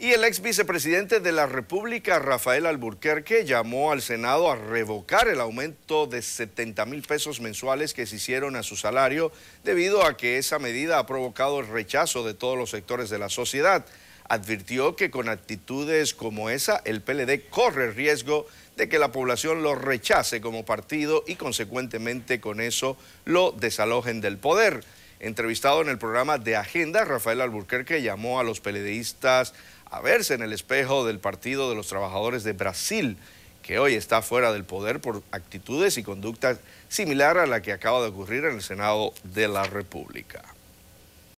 Y el ex vicepresidente de la República, Rafael Alburquerque, llamó al Senado a revocar el aumento de 70 mil pesos mensuales que se hicieron a su salario debido a que esa medida ha provocado el rechazo de todos los sectores de la sociedad. Advirtió que con actitudes como esa, el PLD corre riesgo de que la población lo rechace como partido y consecuentemente con eso lo desalojen del poder. Entrevistado en el programa de Agenda, Rafael Alburquerque llamó a los peledeístas a verse en el espejo del Partido de los Trabajadores de Brasil, que hoy está fuera del poder por actitudes y conductas similar a la que acaba de ocurrir en el Senado de la República.